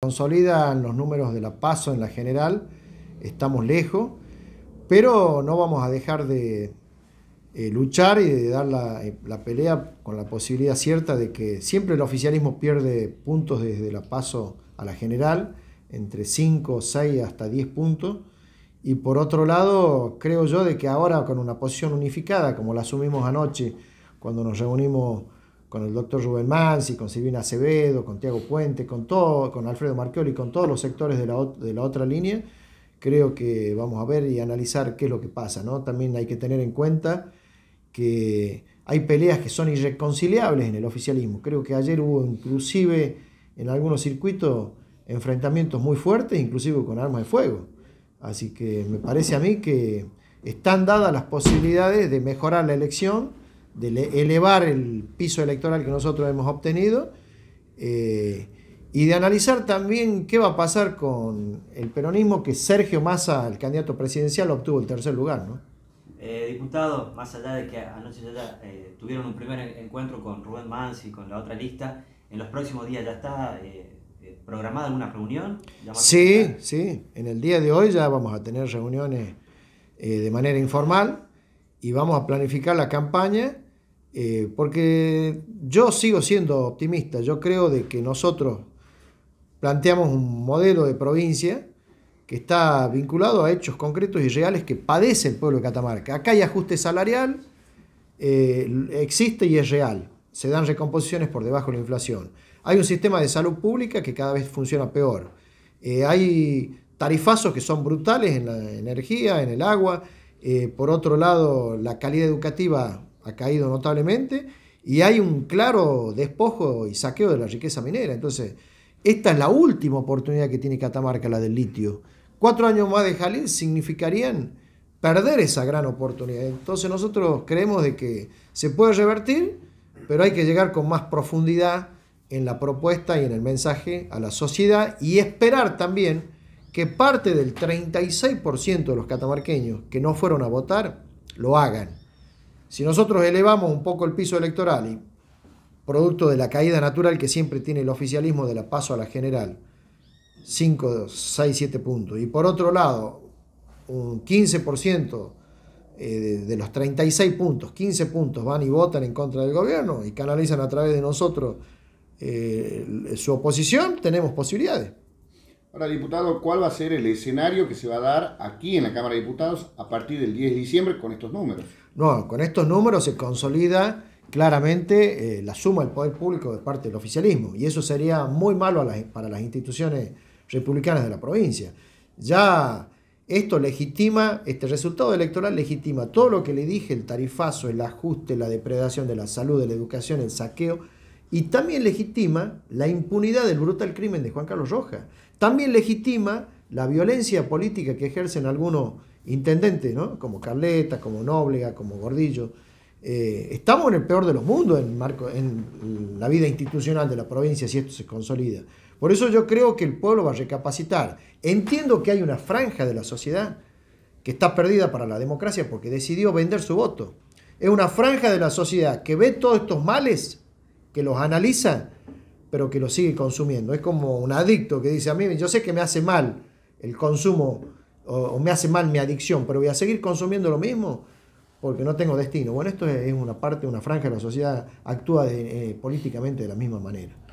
Consolidan los números de la paso en la general, estamos lejos, pero no vamos a dejar de eh, luchar y de dar la, eh, la, pelea con la posibilidad cierta de que siempre el oficialismo pierde puntos desde la paso a la general, entre 5, 6 hasta 10 puntos. Y por otro lado, creo yo de que ahora con una posición unificada, como la asumimos anoche cuando nos reunimos con el doctor Rubén Mansi, con Silvina Acevedo, con Tiago Puente, con todo, con Alfredo Marchioli, con todos los sectores de la, de la, otra línea, creo que vamos a ver y analizar qué es lo que pasa. ¿no? También hay que tener en cuenta que hay peleas que son irreconciliables en el oficialismo. Creo que ayer hubo inclusive en algunos circuitos enfrentamientos muy fuertes, inclusive con armas de fuego. Así que me parece a mí que están dadas las posibilidades de mejorar la elección de elevar el piso electoral que nosotros hemos obtenido eh, y de analizar también qué va a pasar con el peronismo que Sergio Massa, el candidato presidencial, obtuvo el tercer lugar. ¿no? Eh, diputado, más allá de que anoche ya eh, tuvieron un primer encuentro con Rubén y con la otra lista, en los próximos días ya está programada alguna reunión. Sí, sí, en el día de hoy ya vamos a tener reuniones de manera informal y vamos a planificar la campaña eh, porque yo sigo siendo optimista, yo creo de que nosotros planteamos un modelo de provincia que está vinculado a hechos concretos y reales que padece el pueblo de Catamarca. Acá hay ajuste salarial, eh, existe y es real. Se dan recomposiciones por debajo de la inflación. Hay un sistema de salud pública que cada vez funciona peor. Eh, hay tarifazos que son brutales en la energía, en el agua. por otro lado, la calidad educativa ha caído notablemente y hay un claro despojo y saqueo de la riqueza minera. Entonces, esta es la última oportunidad que tiene Catamarca, la del litio. Cuatro años más de Jalil significarían perder esa gran oportunidad. Entonces nosotros creemos de que se puede revertir, pero hay que llegar con más profundidad en la propuesta y en el mensaje a la sociedad y esperar también que parte del 36% de los catamarqueños que no fueron a votar lo hagan. Si nosotros elevamos un poco el piso electoral producto de la caída natural que siempre tiene el oficialismo de la paso a la general, 5, 6, 7 puntos, y por otro lado, un 15% eh, de los 36 puntos, 15 puntos van y votan en contra del gobierno y canalizan a través de nosotros eh, su oposición, tenemos posibilidades. Ahora, diputado, ¿cuál va a ser el escenario que se va a dar aquí en la Cámara de Diputados a partir del 10 de diciembre con estos números? No, con estos números se consolida claramente eh, la suma del poder público de parte del oficialismo y eso sería muy malo para las instituciones republicanas de la provincia. Ya esto legitima, este resultado electoral legitima todo lo que le dije, el tarifazo, el ajuste, la depredación de la salud, de la educación, el saqueo y también legitima la impunidad del brutal crimen de Juan Carlos Rojas. También legitima la violencia política que ejercen algunos intendentes, ¿no? como Carleta, como Nóblega, como Gordillo. Eh, estamos en el peor de los mundos en, marco, en la vida institucional de la provincia si esto se consolida. Por eso yo creo que el pueblo va a recapacitar. Entiendo que hay una franja de la sociedad que está perdida para la democracia porque decidió vender su voto. Es una franja de la sociedad que ve todos estos males que los analiza, pero que los sigue consumiendo. Es como un adicto que dice, a mí yo sé que me hace mal el consumo o, me hace mal mi adicción, pero voy a seguir consumiendo lo mismo porque no tengo destino. Bueno, esto es una parte, una franja de la sociedad, actúa eh, políticamente de la misma manera.